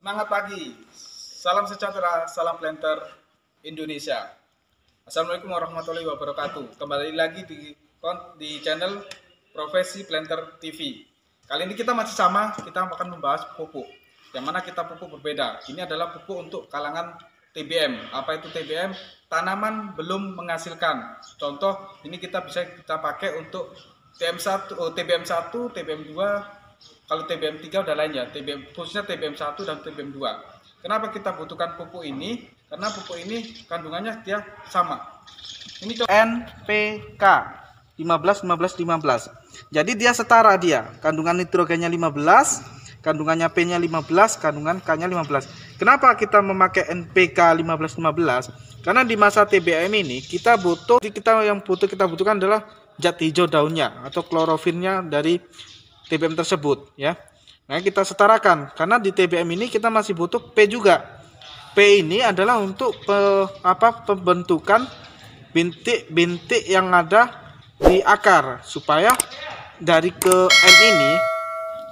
Semangat pagi. Salam sejahtera, salam planter Indonesia. Assalamualaikum warahmatullahi wabarakatuh. Kembali lagi di di channel Profesi Planter TV. Kali ini kita masih sama, kita akan membahas pupuk. Yang mana kita pupuk berbeda. Ini adalah pupuk untuk kalangan TBM. Apa itu TBM? Tanaman belum menghasilkan. Contoh, ini kita bisa kita pakai untuk TM1, TBM1, TBM2, kalau TBM 3 udah lain ya, TBM khususnya TBM 1 dan TBM 2. Kenapa kita butuhkan pupuk ini? Karena pupuk ini kandungannya dia sama. Ini NPK 15 15 15. Jadi dia setara dia. Kandungan nitrogennya 15, kandungannya P-nya 15, kandungan K-nya 15. Kenapa kita memakai NPK 15 15? Karena di masa TBM ini kita butuh kita yang butuh kita butuhkan adalah zat hijau daunnya atau klorofilnya dari TBM tersebut ya. Nah, kita setarakan karena di TBM ini kita masih butuh P juga. P ini adalah untuk pe, apa pembentukan bintik-bintik yang ada di akar supaya dari ke N ini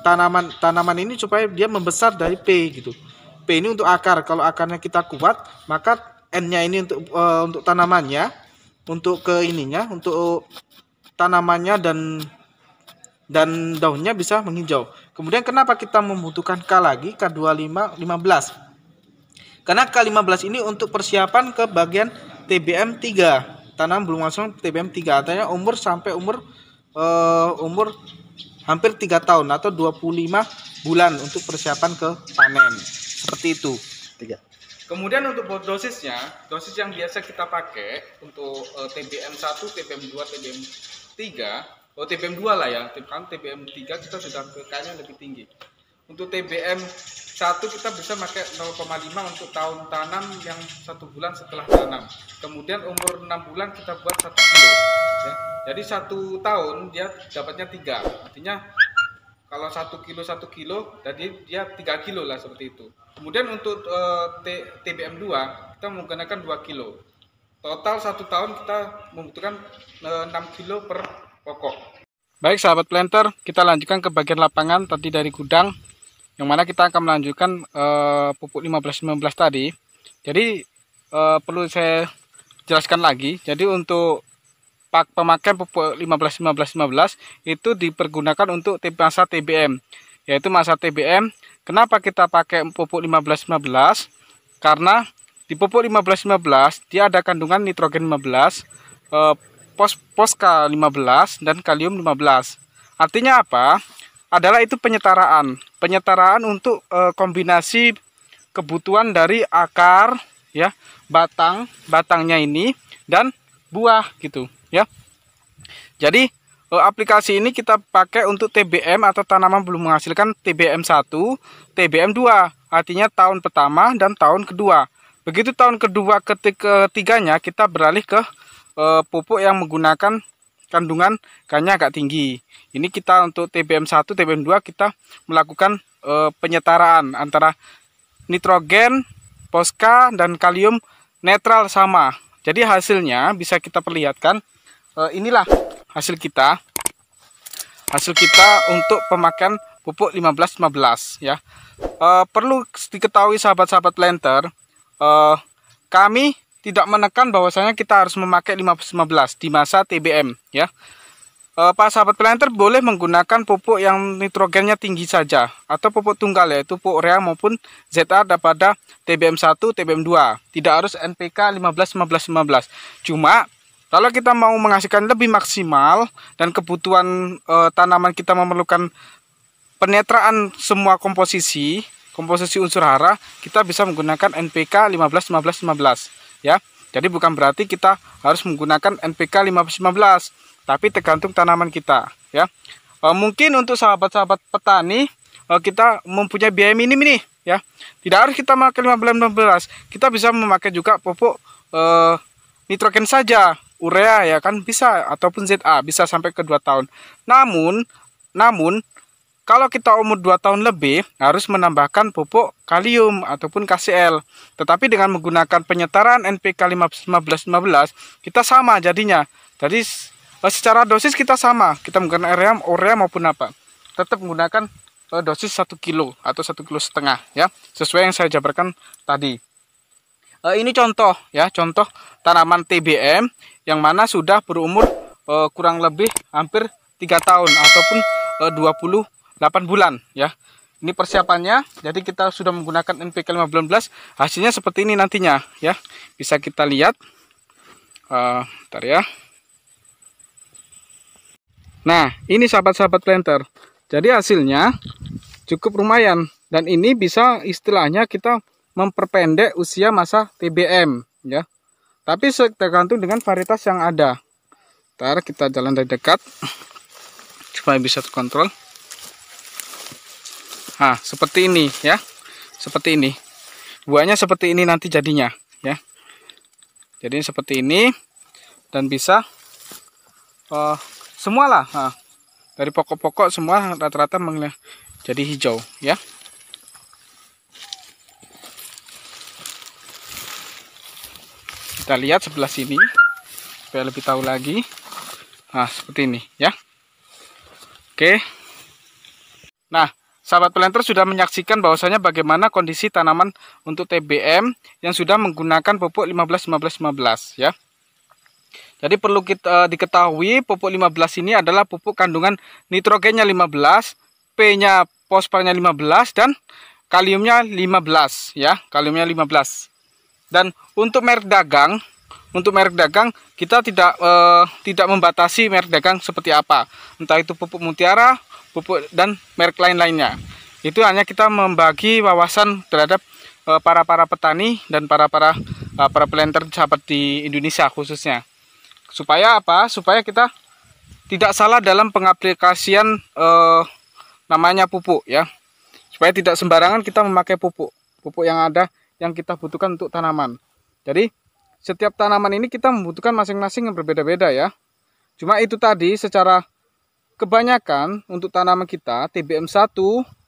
tanaman tanaman ini supaya dia membesar dari P gitu. P ini untuk akar. Kalau akarnya kita kuat, maka N-nya ini untuk e, untuk tanamannya, untuk ke ininya, untuk tanamannya dan dan daunnya bisa menghijau. Kemudian kenapa kita membutuhkan K lagi K25 15? Karena K15 ini untuk persiapan ke bagian TBM 3, tanam belum langsung TBM 3 artinya umur sampai umur uh, umur hampir 3 tahun atau 25 bulan untuk persiapan ke panen. Seperti itu. Tiga. Kemudian untuk dosisnya, dosis yang biasa kita pakai untuk uh, eh, TBM 1, TBM 2, TBM 3 oh TBM 2 lah ya kan TBM 3 kita sudah PK lebih tinggi untuk TBM 1 kita bisa pakai 0,5 untuk tahun tanam yang satu bulan setelah tanam kemudian umur 6 bulan kita buat satu kilo ya. jadi satu tahun dia dapatnya tiga artinya kalau satu kilo satu kilo jadi dia tiga kilo lah seperti itu kemudian untuk uh, eh, TBM 2 kita menggunakan 2 kilo total satu tahun kita membutuhkan uh, eh, 6 kilo per pokok. Baik sahabat planter, kita lanjutkan ke bagian lapangan tadi dari gudang yang mana kita akan melanjutkan e, pupuk 15 15 tadi. Jadi e, perlu saya jelaskan lagi. Jadi untuk pak pemakaian pupuk 15-15-15 itu dipergunakan untuk masa TBM yaitu masa TBM. Kenapa kita pakai pupuk 15-15? Karena di pupuk 15-15 dia ada kandungan nitrogen 15 pos poska 15 dan kalium 15. Artinya apa? Adalah itu penyetaraan. Penyetaraan untuk e, kombinasi kebutuhan dari akar ya, batang, batangnya ini dan buah gitu ya. Jadi e, aplikasi ini kita pakai untuk TBM atau tanaman belum menghasilkan TBM 1, TBM 2. Artinya tahun pertama dan tahun kedua. Begitu tahun kedua ketiganya kita beralih ke Eh, pupuk yang menggunakan kandungan k agak tinggi. Ini kita untuk TBM1, TBM2 kita melakukan e, penyetaraan antara nitrogen, poska dan kalium netral sama. Jadi hasilnya bisa kita perlihatkan e, inilah hasil kita. Hasil kita untuk pemakan pupuk 15-15 ya. E, perlu diketahui sahabat-sahabat planter, e, kami tidak menekan bahwasanya kita harus memakai 515 di masa TBM ya. E, Pak sahabat planter boleh menggunakan pupuk yang nitrogennya tinggi saja atau pupuk tunggal yaitu pupuk urea maupun ZA daripada TBM1, TBM2. Tidak harus NPK 15 15 15. Cuma kalau kita mau menghasilkan lebih maksimal dan kebutuhan e, tanaman kita memerlukan penetraan semua komposisi, komposisi unsur hara, kita bisa menggunakan NPK 15 15 15 ya. Jadi bukan berarti kita harus menggunakan NPK 515, tapi tergantung tanaman kita, ya. E, mungkin untuk sahabat-sahabat petani e, kita mempunyai biaya minim ini, ya. Tidak harus kita memakai 515, kita bisa memakai juga pupuk e, nitrogen saja, urea ya kan bisa ataupun ZA bisa sampai ke 2 tahun. Namun namun kalau kita umur 2 tahun lebih, harus menambahkan pupuk kalium ataupun KCl. Tetapi dengan menggunakan penyetaraan NPK 15-15, kita sama jadinya. Jadi eh, secara dosis kita sama. Kita menggunakan urea, urea maupun apa. Tetap menggunakan eh, dosis 1 kilo atau 1 kilo setengah ya. Sesuai yang saya jabarkan tadi. Eh, ini contoh ya, contoh tanaman TBM yang mana sudah berumur kurang lebih hampir 3 tahun ataupun 20 8 bulan ya. Ini persiapannya. Jadi kita sudah menggunakan NPK 15. Hasilnya seperti ini nantinya ya. Bisa kita lihat. Uh, eh, ntar ya. Nah, ini sahabat-sahabat planter. Jadi hasilnya cukup lumayan dan ini bisa istilahnya kita memperpendek usia masa TBM ya. Tapi tergantung dengan varietas yang ada. Ntar kita jalan dari dekat supaya bisa terkontrol. Nah, seperti ini ya. Seperti ini. Buahnya seperti ini nanti jadinya ya. Jadi seperti ini dan bisa uh, semualah nah, dari pokok-pokok semua rata-rata jadi hijau ya kita lihat sebelah sini supaya lebih tahu lagi nah seperti ini ya oke nah Sahabat planter sudah menyaksikan bahwasanya bagaimana kondisi tanaman untuk TBM yang sudah menggunakan pupuk 15 15 15 ya. Jadi perlu kita eh, diketahui pupuk 15 ini adalah pupuk kandungan nitrogennya 15, P-nya fosfornya 15 dan kaliumnya 15 ya, kaliumnya 15. Dan untuk merek dagang untuk merek dagang kita tidak e, tidak membatasi merek dagang seperti apa entah itu pupuk mutiara pupuk dan merek lain-lainnya itu hanya kita membagi wawasan terhadap e, eh, para para petani dan para para e, eh, para planter sahabat di Indonesia khususnya supaya apa supaya kita tidak salah dalam pengaplikasian e, namanya pupuk ya supaya tidak sembarangan kita memakai pupuk pupuk yang ada yang kita butuhkan untuk tanaman jadi setiap tanaman ini kita membutuhkan masing-masing yang berbeda-beda ya. Cuma itu tadi secara kebanyakan untuk tanaman kita TBM1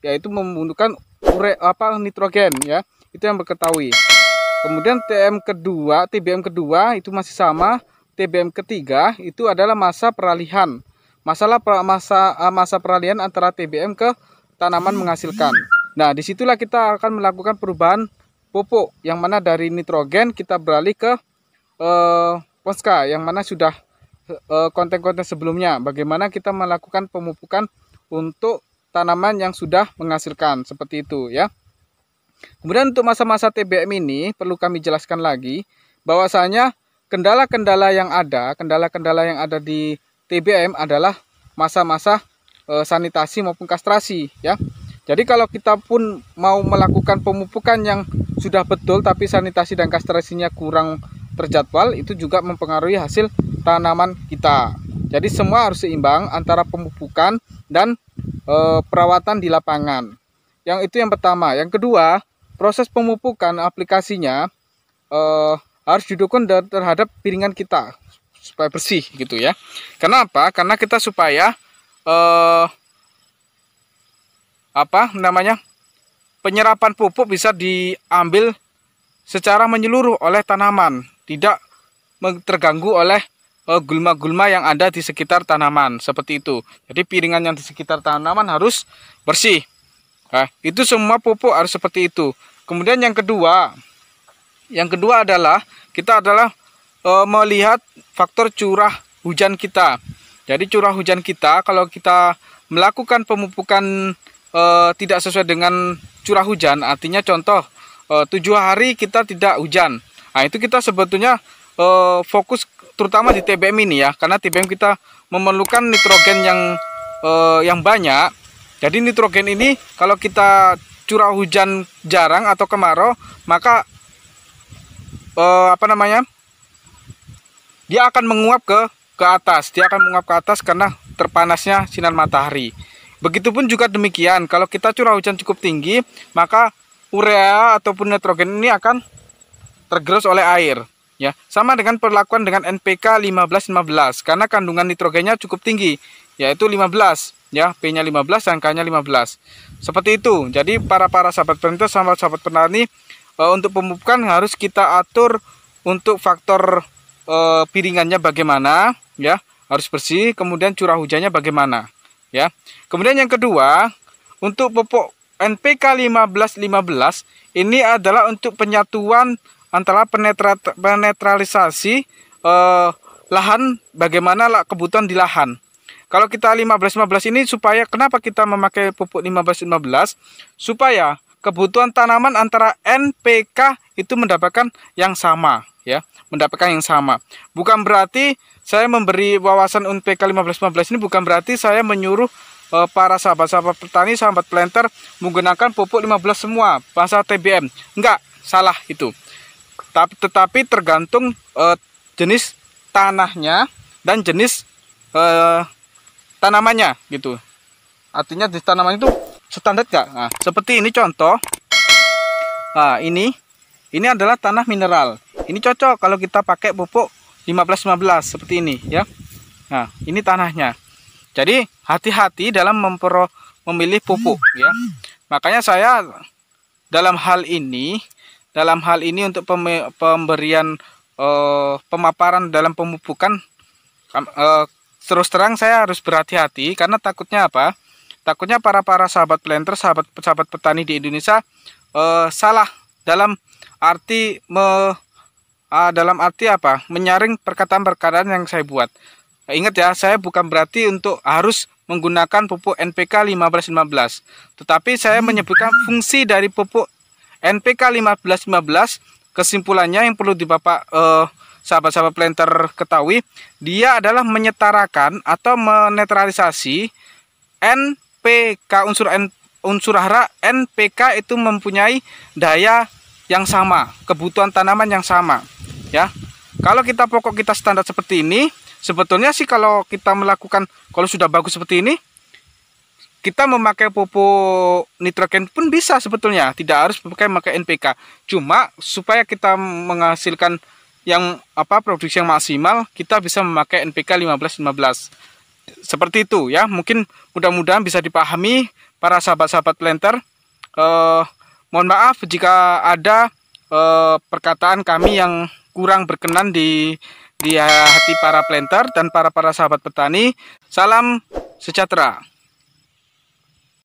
yaitu membutuhkan ure, apa nitrogen ya. Itu yang diketahui. Kemudian TM kedua, TBM kedua itu masih sama. TBM ketiga itu adalah masa peralihan. Masalah pra, masa eh, masa peralihan antara TBM ke tanaman menghasilkan. Nah, disitulah kita akan melakukan perubahan pupuk yang mana dari nitrogen kita beralih ke eh, poska yang mana sudah eh, konten-konten sebelumnya bagaimana kita melakukan pemupukan untuk tanaman yang sudah menghasilkan seperti itu ya kemudian untuk masa-masa TBM ini perlu kami jelaskan lagi bahwasanya kendala-kendala yang ada kendala-kendala yang ada di TBM adalah masa-masa eh, sanitasi maupun kastrasi ya jadi kalau kita pun mau melakukan pemupukan yang sudah betul tapi sanitasi dan kastrasinya kurang terjadwal itu juga mempengaruhi hasil tanaman kita. Jadi semua harus seimbang antara pemupukan dan e, perawatan di lapangan. Yang itu yang pertama. Yang kedua, proses pemupukan aplikasinya e, harus didukung terhadap piringan kita supaya bersih gitu ya. Kenapa? Karena kita supaya eh apa namanya penyerapan pupuk bisa diambil secara menyeluruh oleh tanaman, tidak terganggu oleh eh, gulma-gulma yang ada di sekitar tanaman seperti itu. Jadi piringan yang di sekitar tanaman harus bersih. Nah, itu semua pupuk harus seperti itu. Kemudian yang kedua, yang kedua adalah kita adalah e, melihat faktor curah hujan kita. Jadi curah hujan kita kalau kita melakukan pemupukan e, tidak sesuai dengan curah hujan artinya contoh eh, tujuh hari kita tidak hujan nah itu kita sebetulnya e, fokus terutama di TBM ini ya karena TBM kita memerlukan nitrogen yang e, yang banyak jadi nitrogen ini kalau kita curah hujan jarang atau kemarau maka eh, apa namanya dia akan menguap ke ke atas dia akan menguap ke atas karena terpanasnya sinar matahari Begitupun juga demikian, kalau kita curah hujan cukup tinggi, maka urea ataupun nitrogen ini akan tergerus oleh air. Ya, sama dengan perlakuan dengan NPK 15-15 karena kandungan nitrogennya cukup tinggi, yaitu 15 ya P-nya 15 dan K-nya 15 seperti itu jadi para para sahabat penentu, sahabat sahabat petani e, untuk pemupukan harus kita atur untuk faktor e, piringannya bagaimana ya harus bersih kemudian curah hujannya bagaimana ya. Kemudian yang kedua, untuk pupuk NPK 1515 ini adalah untuk penyatuan antara penetra penetralisasi eh, lahan bagaimana lah kebutuhan di lahan. Kalau kita 1515 ini supaya kenapa kita memakai pupuk 1515 supaya kebutuhan tanaman antara NPK itu mendapatkan yang sama ya, mendapatkan yang sama. Bukan berarti saya memberi wawasan NPK 1515 ini bukan berarti saya menyuruh e, para sahabat-sahabat petani, sahabat planter menggunakan pupuk 15 semua bahasa TBM. Enggak, salah itu. Tapi tetapi tergantung e, jenis tanahnya dan jenis e, tanamannya gitu. Artinya di tanaman itu standar gak? Nah, seperti ini contoh. Nah, ini ini adalah tanah mineral. Ini cocok kalau kita pakai pupuk 15-15 seperti ini ya. Nah, ini tanahnya. Jadi hati-hati dalam mempro memilih pupuk ya. Makanya saya dalam hal ini dalam hal ini untuk pemberian eh, pemaparan dalam pemupukan eh, terus terang saya harus berhati-hati karena takutnya apa? Takutnya para-para sahabat planter, sahabat-sahabat petani di Indonesia uh, salah dalam arti me, uh, dalam arti apa? Menyaring perkataan-perkataan yang saya buat. Eh, ingat ya, saya bukan berarti untuk harus menggunakan pupuk NPK 1515, tetapi saya hmm. menyebutkan fungsi dari pupuk NPK 1515. Kesimpulannya yang perlu di Bapak uh, sahabat-sahabat planter ketahui, dia adalah menyetarakan atau menetralisasi N PK unsur N, unsur hara NPK itu mempunyai daya yang sama, kebutuhan tanaman yang sama, ya. Kalau kita pokok kita standar seperti ini, sebetulnya sih kalau kita melakukan kalau sudah bagus seperti ini, kita memakai pupuk nitrogen pun bisa sebetulnya tidak harus memakai pakai NPK cuma supaya kita menghasilkan yang apa produksi yang maksimal kita bisa memakai NPK 15 15 seperti itu ya. Mungkin mudah-mudahan bisa dipahami para sahabat-sahabat planter. Eh, mohon maaf jika ada eh, perkataan kami yang kurang berkenan di di hati para planter dan para para sahabat petani. Salam sejahtera.